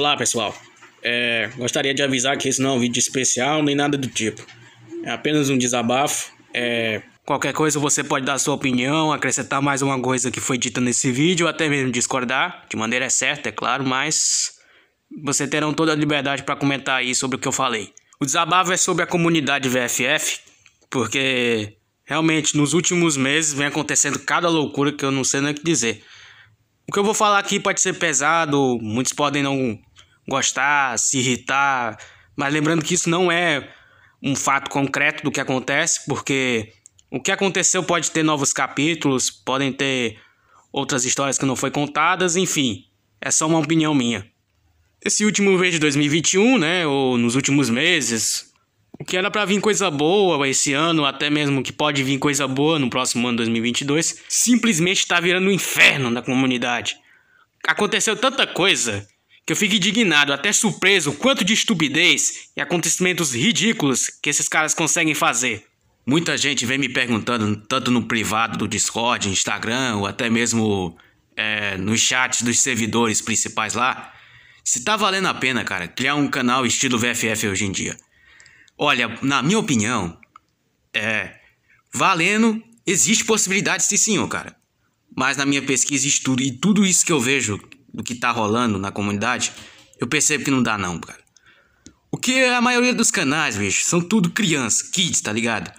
Olá pessoal, é, gostaria de avisar que esse não é um vídeo especial nem nada do tipo, é apenas um desabafo. É... Qualquer coisa você pode dar sua opinião, acrescentar mais uma coisa que foi dita nesse vídeo, ou até mesmo discordar, de maneira certa, é claro, mas você terão toda a liberdade para comentar aí sobre o que eu falei. O desabafo é sobre a comunidade VFF, porque realmente nos últimos meses vem acontecendo cada loucura que eu não sei nem o que dizer. O que eu vou falar aqui pode ser pesado, muitos podem não gostar, se irritar. Mas lembrando que isso não é um fato concreto do que acontece, porque o que aconteceu pode ter novos capítulos, podem ter outras histórias que não foi contadas, enfim. É só uma opinião minha. Esse último mês de 2021, né, ou nos últimos meses, o que era para vir coisa boa esse ano, até mesmo que pode vir coisa boa no próximo ano 2022, simplesmente tá virando um inferno na comunidade. Aconteceu tanta coisa que eu fico indignado, até surpreso, quanto de estupidez e acontecimentos ridículos que esses caras conseguem fazer. Muita gente vem me perguntando, tanto no privado do Discord, Instagram, ou até mesmo é, nos chats dos servidores principais lá, se tá valendo a pena, cara, criar um canal estilo VFF hoje em dia. Olha, na minha opinião, é. Valendo, existe possibilidade sim, senhor, cara. Mas na minha pesquisa e estudo e tudo isso que eu vejo do que tá rolando na comunidade, eu percebo que não dá não, cara. O que é a maioria dos canais, bicho, são tudo crianças, kids, tá ligado?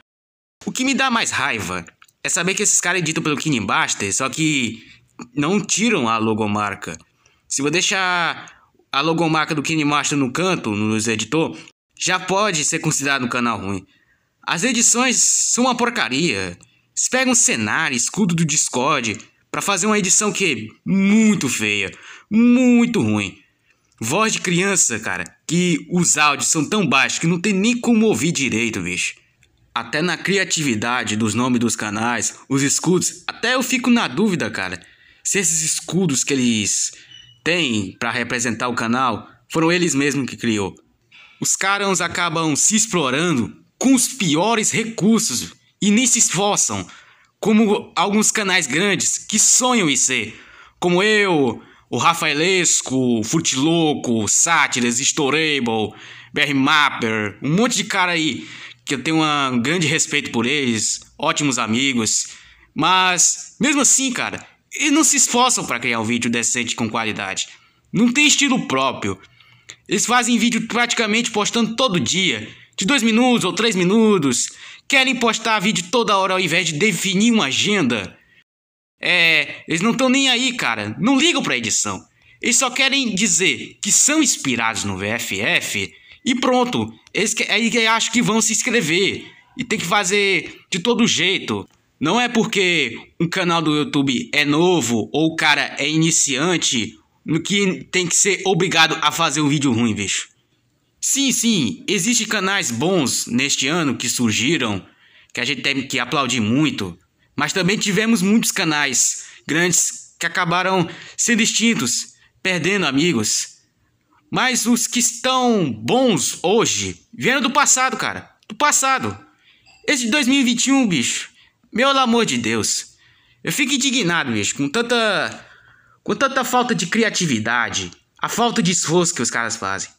O que me dá mais raiva é saber que esses caras editam pelo Kini só que não tiram a logomarca. Se vou deixar a logomarca do Kini no canto, nos editor, já pode ser considerado um canal ruim. As edições são uma porcaria. Se pega um cenário, escudo do Discord, para fazer uma edição que é muito feia, muito ruim. Voz de criança, cara, que os áudios são tão baixos que não tem nem como ouvir direito, bicho. Até na criatividade dos nomes dos canais, os escudos, até eu fico na dúvida, cara, se esses escudos que eles têm para representar o canal foram eles mesmos que criou. Os caras acabam se explorando com os piores recursos e nem se esforçam como alguns canais grandes que sonham em ser, como eu, o Rafaelesco, Futiloco, Sátiras, Storable, BR Mapper, um monte de cara aí que eu tenho um grande respeito por eles, ótimos amigos, mas mesmo assim, cara, eles não se esforçam para criar um vídeo decente com qualidade. Não tem estilo próprio. Eles fazem vídeo praticamente postando todo dia, de dois minutos ou três minutos, querem postar vídeo toda hora ao invés de definir uma agenda. É, eles não estão nem aí, cara. Não ligam para edição. Eles só querem dizer que são inspirados no VFF e pronto. Eles que, aí acham que vão se inscrever e tem que fazer de todo jeito. Não é porque um canal do YouTube é novo ou o cara é iniciante no que tem que ser obrigado a fazer um vídeo ruim, bicho. Sim, sim, existem canais bons neste ano que surgiram, que a gente tem que aplaudir muito, mas também tivemos muitos canais grandes que acabaram sendo extintos, perdendo amigos. Mas os que estão bons hoje vieram do passado, cara. Do passado. Esse de 2021, bicho. Meu amor de Deus. Eu fico indignado, bicho, com tanta. com tanta falta de criatividade, a falta de esforço que os caras fazem.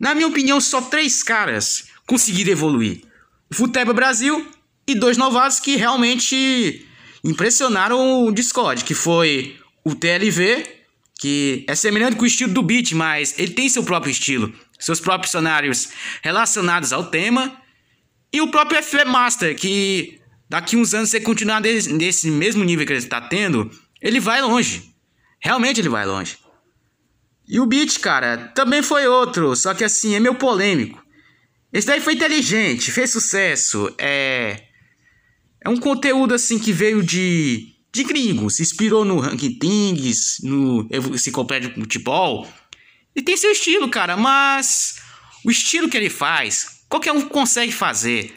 Na minha opinião, só três caras conseguiram evoluir: o Futeba Brasil e dois novatos que realmente impressionaram o Discord, que foi o TLV, que é semelhante com o estilo do Beat, mas ele tem seu próprio estilo, seus próprios cenários relacionados ao tema, e o próprio FF Master, que daqui uns anos, se continuar nesse mesmo nível que ele está tendo, ele vai longe. Realmente ele vai longe. E o beat, cara, também foi outro, só que assim, é meio polêmico. Esse daí foi inteligente, fez sucesso. É. É um conteúdo assim que veio de. de gringo. Se inspirou no Ranking Things, no Enciclopédia de Futebol. E tem seu estilo, cara, mas. O estilo que ele faz, qualquer um consegue fazer.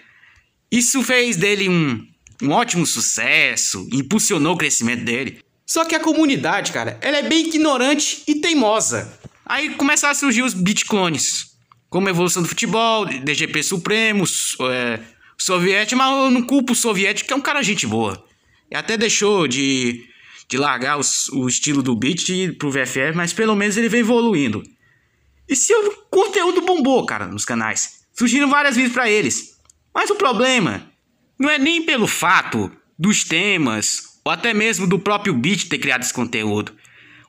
Isso fez dele um, um ótimo sucesso, impulsionou o crescimento dele. Só que a comunidade, cara, ela é bem ignorante e teimosa. Aí começaram a surgir os bitclones, como a evolução do futebol, DGP Supremo, é, soviético, mas eu não culpo o soviético, que é um cara gente boa. E até deixou de, de largar os, o estilo do beat pro VFR, mas pelo menos ele vem evoluindo. E seu conteúdo bombou, cara, nos canais. Surgiram várias vezes para eles. Mas o problema não é nem pelo fato dos temas ou até mesmo do próprio beat ter criado esse conteúdo.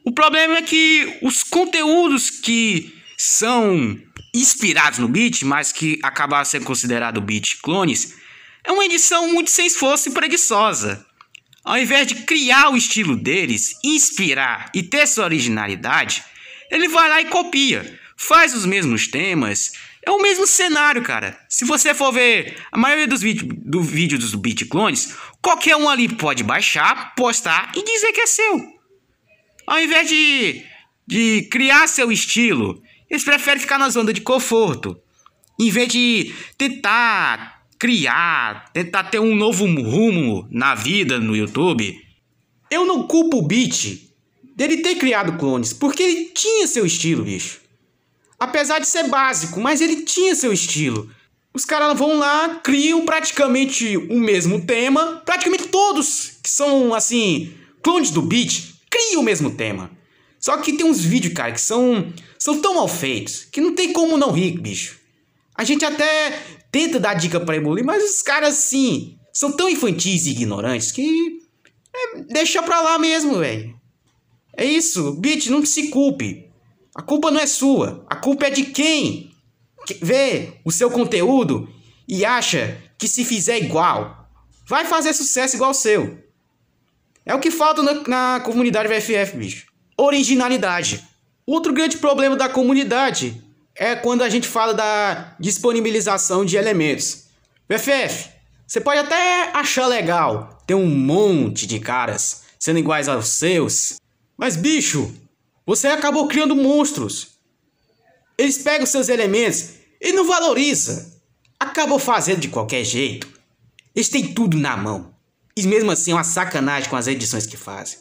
O problema é que os conteúdos que são inspirados no beat, mas que acabaram sendo considerados beat clones, é uma edição muito sem esforço e preguiçosa. Ao invés de criar o estilo deles, inspirar e ter sua originalidade, ele vai lá e copia, faz os mesmos temas, é o mesmo cenário, cara. Se você for ver a maioria dos vídeos do vídeo dos Beat Clones, Qualquer um ali pode baixar, postar e dizer que é seu. Ao invés de, de criar seu estilo, eles preferem ficar na zona de conforto. Em vez de tentar criar, tentar ter um novo rumo na vida no YouTube. Eu não culpo o Beat dele ter criado clones, porque ele tinha seu estilo, bicho. Apesar de ser básico, mas ele tinha seu estilo. Os caras vão lá, criam praticamente o mesmo tema. Praticamente todos que são, assim, clones do beat, criam o mesmo tema. Só que tem uns vídeos, cara, que são, são tão mal feitos que não tem como não rir, bicho. A gente até tenta dar dica pra emulir, mas os caras, assim, são tão infantis e ignorantes que. É, deixa pra lá mesmo, velho. É isso, Beat, não se culpe. A culpa não é sua. A culpa é de quem vê o seu conteúdo e acha que se fizer igual, vai fazer sucesso igual o seu. É o que falta na, na comunidade VFF, bicho. Originalidade. Outro grande problema da comunidade é quando a gente fala da disponibilização de elementos. VFF, você pode até achar legal ter um monte de caras sendo iguais aos seus, mas bicho, você acabou criando monstros. Eles pegam seus elementos e não valoriza. Acabou fazendo de qualquer jeito. Eles têm tudo na mão. E mesmo assim é uma sacanagem com as edições que fazem.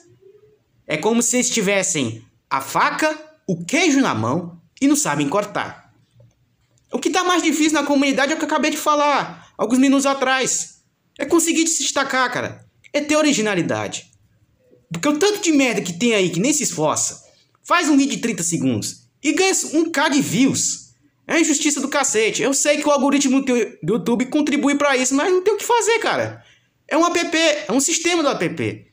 É como se eles tivessem a faca, o queijo na mão e não sabem cortar. O que está mais difícil na comunidade é o que eu acabei de falar, alguns minutos atrás. É conseguir se destacar, cara. É ter originalidade. Porque o tanto de merda que tem aí que nem se esforça, faz um vídeo de 30 segundos e ganha um K de views. É injustiça do cacete. Eu sei que o algoritmo do YouTube contribui para isso, mas não tem o que fazer, cara. É um app, é um sistema do app.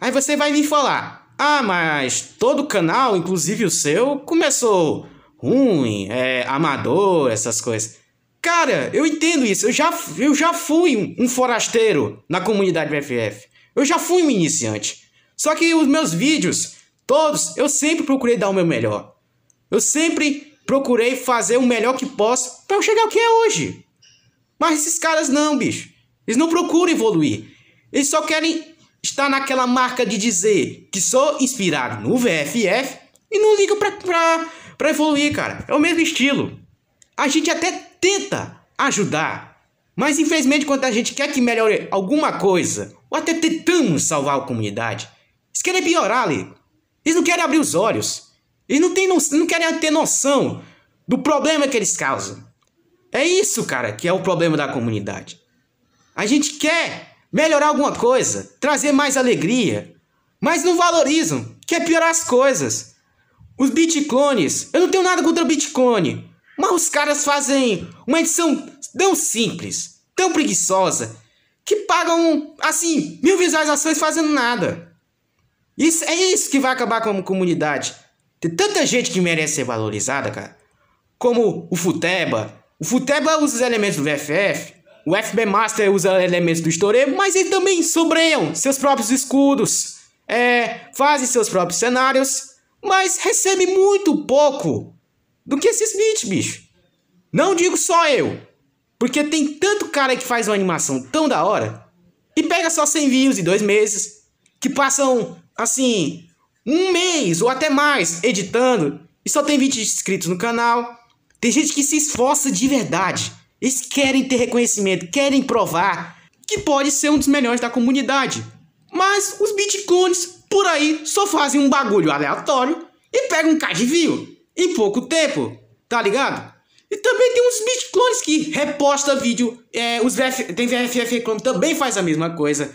Aí você vai vir falar: "Ah, mas todo canal, inclusive o seu, começou ruim, é amador, essas coisas". Cara, eu entendo isso. Eu já, eu já fui um forasteiro na comunidade BFF. Eu já fui um iniciante. Só que os meus vídeos, todos, eu sempre procurei dar o meu melhor. Eu sempre procurei fazer o melhor que posso para eu chegar ao que é hoje. Mas esses caras não, bicho. Eles não procuram evoluir. Eles só querem estar naquela marca de dizer que sou inspirado no VFF e não ligam para pra evoluir, cara. É o mesmo estilo. A gente até tenta ajudar. Mas infelizmente, quando a gente quer que melhore alguma coisa, ou até tentamos salvar a comunidade, eles querem é piorar, ali. Eles não querem abrir os olhos. E não, tem, não, não querem ter noção do problema que eles causam. É isso, cara, que é o problema da comunidade. A gente quer melhorar alguma coisa, trazer mais alegria, mas não valorizam, quer piorar as coisas. Os bitcoins, eu não tenho nada contra o bitcoin, mas os caras fazem uma edição tão simples, tão preguiçosa, que pagam, assim, mil visualizações fazendo nada. Isso, é isso que vai acabar com a comunidade. Tem tanta gente que merece ser valorizada, cara. Como o Futeba. O Futeba usa os elementos do VFF. O FB Master usa elementos do Estoremo, mas eles também sobreiam seus próprios escudos. É, fazem seus próprios cenários, mas recebe muito pouco do que esses bichos bicho. Não digo só eu, porque tem tanto cara que faz uma animação tão da hora e pega só 100 views em dois meses, que passam, assim, um mês ou até mais editando e só tem 20 inscritos no canal. Tem gente que se esforça de verdade. Eles querem ter reconhecimento, querem provar que pode ser um dos melhores da comunidade. Mas os bitcoins por aí só fazem um bagulho aleatório e pegam um card view em pouco tempo, tá ligado? E também tem uns bitcoins que reposta vídeo, é, os VF, tem VFF Clone também faz a mesma coisa.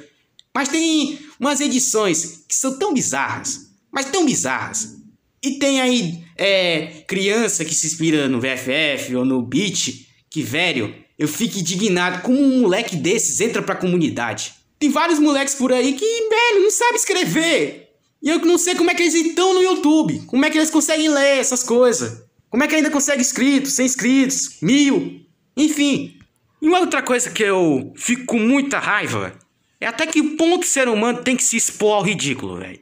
Mas tem umas edições que são tão bizarras mas tão bizarras. E tem aí é, criança que se inspira no VFF ou no Beat, que velho, eu fico indignado como um moleque desses entra pra comunidade. Tem vários moleques por aí que, velho, não sabe escrever. E eu não sei como é que eles estão no YouTube. Como é que eles conseguem ler essas coisas? Como é que ainda consegue inscritos, 100 inscritos, mil? Enfim. E uma outra coisa que eu fico com muita raiva é até que ponto o ser humano tem que se expor ao ridículo, velho.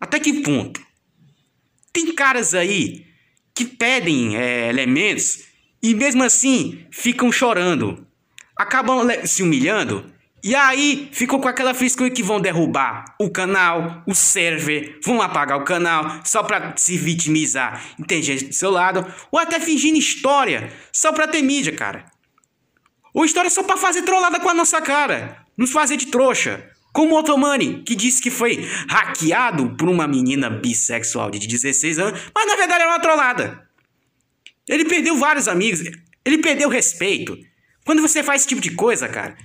Até que ponto? Tem caras aí que pedem é, elementos e mesmo assim ficam chorando, acabam se humilhando e aí ficam com aquela frescura que vão derrubar o canal, o server, vão apagar o canal só para se vitimizar, tem gente do seu lado, ou até fingindo história só para ter mídia, cara. Ou história só para fazer trollada com a nossa cara, nos fazer de trouxa, como o Otomani, que disse que foi hackeado por uma menina bissexual de 16 anos, mas na verdade era uma trollada. Ele perdeu vários amigos, ele perdeu respeito. Quando você faz esse tipo de coisa, cara,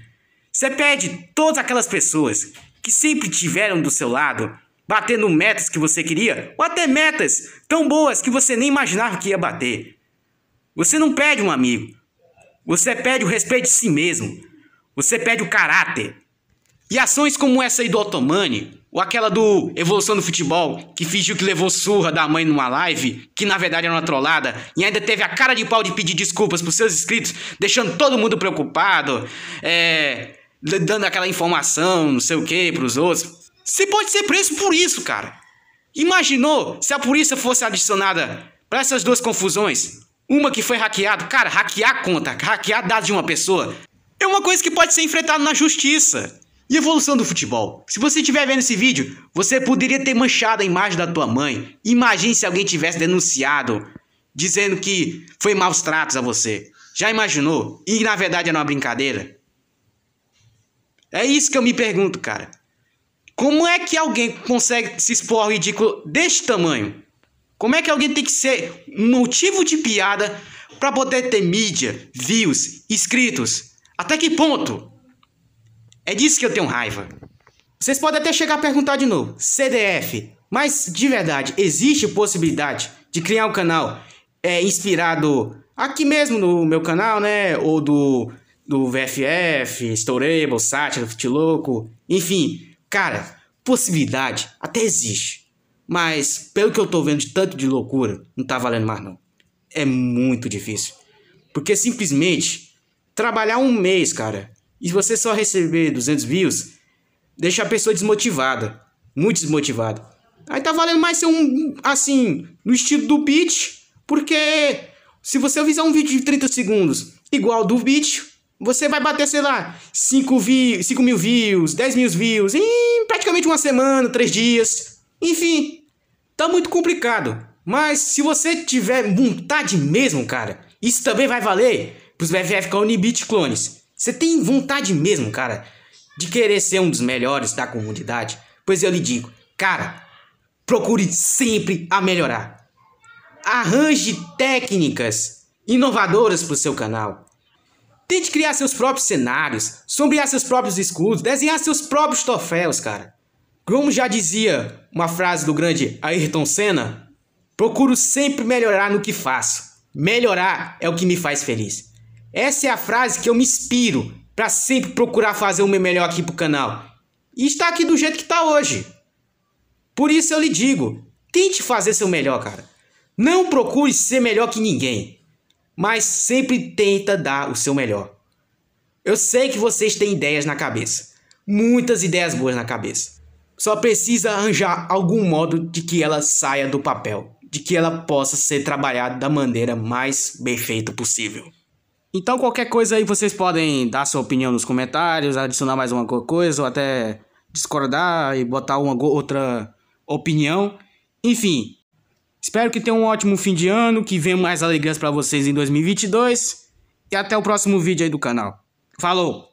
você perde todas aquelas pessoas que sempre tiveram do seu lado, batendo metas que você queria, ou até metas tão boas que você nem imaginava que ia bater. Você não perde um amigo. Você perde o respeito de si mesmo. Você perde o caráter. E ações como essa aí do Otomani, ou aquela do Evolução do Futebol, que fingiu que levou surra da mãe numa live, que na verdade era uma trollada, e ainda teve a cara de pau de pedir desculpas pros seus inscritos, deixando todo mundo preocupado, é, dando aquela informação, não sei o que, pros outros. Você pode ser preso por isso, cara. Imaginou se a polícia fosse adicionada para essas duas confusões? Uma que foi hackeado, cara, hackear conta, hackear dados de uma pessoa é uma coisa que pode ser enfrentada na justiça. E evolução do futebol? Se você estiver vendo esse vídeo, você poderia ter manchado a imagem da tua mãe. Imagine se alguém tivesse denunciado, dizendo que foi maus tratos a você. Já imaginou? E na verdade era uma brincadeira? É isso que eu me pergunto, cara. Como é que alguém consegue se expor ao ridículo deste tamanho? Como é que alguém tem que ser um motivo de piada para poder ter mídia, views, inscritos? Até que ponto? É disso que eu tenho raiva. Vocês podem até chegar a perguntar de novo: CDF. Mas de verdade, existe possibilidade de criar um canal é, inspirado aqui mesmo no meu canal, né? Ou do, do VFF, Storable, Sátira, Futiloco. Enfim, cara, possibilidade até existe. Mas pelo que eu tô vendo de tanto de loucura, não tá valendo mais não. É muito difícil. Porque simplesmente trabalhar um mês, cara, e você só receber 200 views, deixa a pessoa desmotivada. Muito desmotivada. Aí tá valendo mais ser um, assim, no estilo do beat, porque se você fizer um vídeo de 30 segundos igual do beat, você vai bater, sei lá, 5, vi 5 mil views, 10 mil views, em praticamente uma semana, 3 dias. Enfim, tá muito complicado. Mas se você tiver vontade mesmo, cara, isso também vai valer pros VFF Unibit clones. Você tem vontade mesmo, cara, de querer ser um dos melhores da comunidade? Pois eu lhe digo, cara, procure sempre a melhorar. Arranje técnicas inovadoras para o seu canal. Tente criar seus próprios cenários, sombrear seus próprios escudos, desenhar seus próprios troféus, cara. Como já dizia uma frase do grande Ayrton Senna, procuro sempre melhorar no que faço. Melhorar é o que me faz feliz. Essa é a frase que eu me inspiro para sempre procurar fazer o meu melhor aqui pro canal. E está aqui do jeito que está hoje. Por isso eu lhe digo, tente fazer seu melhor, cara. Não procure ser melhor que ninguém, mas sempre tenta dar o seu melhor. Eu sei que vocês têm ideias na cabeça, muitas ideias boas na cabeça. Só precisa arranjar algum modo de que ela saia do papel, de que ela possa ser trabalhada da maneira mais bem feita possível. Então, qualquer coisa aí vocês podem dar sua opinião nos comentários, adicionar mais uma coisa ou até discordar e botar uma outra opinião. Enfim, espero que tenham um ótimo fim de ano, que venham mais alegrias para vocês em 2022 e até o próximo vídeo aí do canal. Falou!